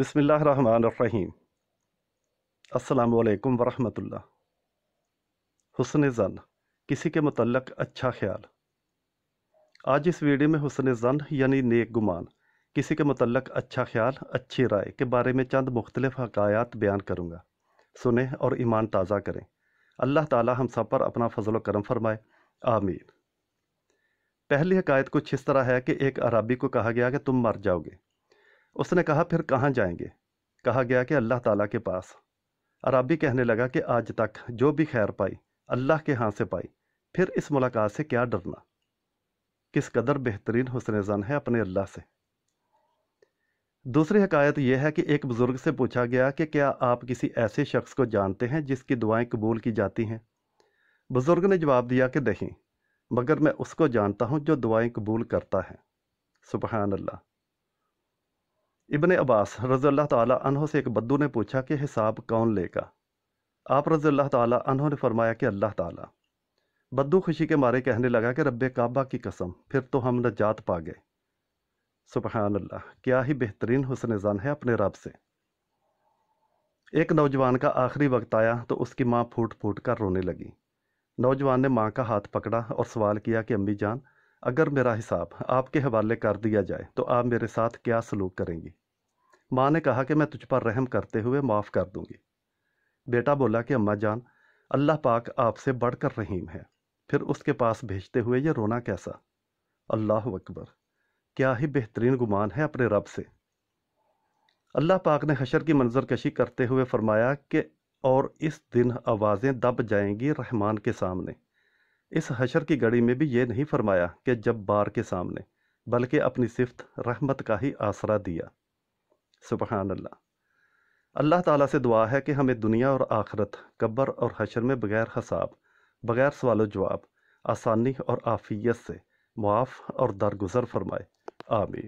बसमीम अल्लाम वरहमतुल्ला हुसन ज़न किसी के मतलब अच्छा ख्याल आज इस वीडियो में हुसन ज़न यानी नेक गुमान किसी के मतलब अच्छा ख्याल अच्छी राय के बारे में चंद मुख्तलिफ़ हकायात बयान करूँगा सुने और ईमान ताज़ा करें अल्लाह ताला हम सब पर अपना फजल करम फरमाए आमीन पहली हकायत कुछ इस तरह है कि एक अरबी को कहा गया कि तुम मर जाओगे उसने कहा फिर कहाँ जाएंगे कहा गया कि अल्लाह ताला के पास अराबी कहने लगा कि आज तक जो भी खैर पाई अल्लाह के हाथ से पाई फिर इस मुलाकात से क्या डरना किस कदर बेहतरीन हुसन जन है अपने अल्लाह से दूसरी हकायत यह है कि एक बुज़ुर्ग से पूछा गया कि क्या आप किसी ऐसे शख्स को जानते हैं जिसकी दुआएं कबूल की जाती हैं बुज़ुर्ग ने जवाब दिया कि नहीं मगर मैं उसको जानता हूँ जो दुआएं कबूल करता है सुबहानल्ला अल्लाह इबन अब्बास रज़ी तहों से एक बद्दू ने पूछा कि हिसाब कौन लेगा आप रज़ी तहों ने फरमाया कि अल्लाह ताला बद्दू खुशी के मारे कहने लगा कि रब काबा की कसम फिर तो हम नजात पा गए सुबहान अल्लाह क्या ही बेहतरीन हुसन जान है अपने रब से एक नौजवान का आखिरी वक्त आया तो उसकी माँ फूट फूट कर रोने लगी नौजवान ने माँ का हाथ पकड़ा और सवाल किया कि अम्मी जान अगर मेरा हिसाब आपके हवाले कर दिया जाए तो आप मेरे साथ क्या सलूक करेंगी माँ ने कहा कि मैं तुझ पर रहम करते हुए माफ़ कर दूँगी बेटा बोला कि अम्मा जान अल्लाह पाक आपसे बढ़कर रहीम है फिर उसके पास भेजते हुए यह रोना कैसा अल्लाह अकबर क्या ही बेहतरीन गुमान है अपने रब से अल्लाह पाक ने हशर की मंजर कशी करते हुए फरमाया कि और इस दिन आवाज़ें दब जाएंगी रहमान के सामने इस हशर की घड़ी में भी ये नहीं फरमाया कि जब बार के सामने बल्कि अपनी सिफत रहमत का ही आसरा दिया सुबहान अल्लाह अल्लाह ताला से दुआ है कि हमें दुनिया और आखरत कब्र और हशर में बग़ैर हसाब बग़ैर सवाल जवाब आसानी और आफियत से मुआफ़ और दरगुजर फरमाए आमीन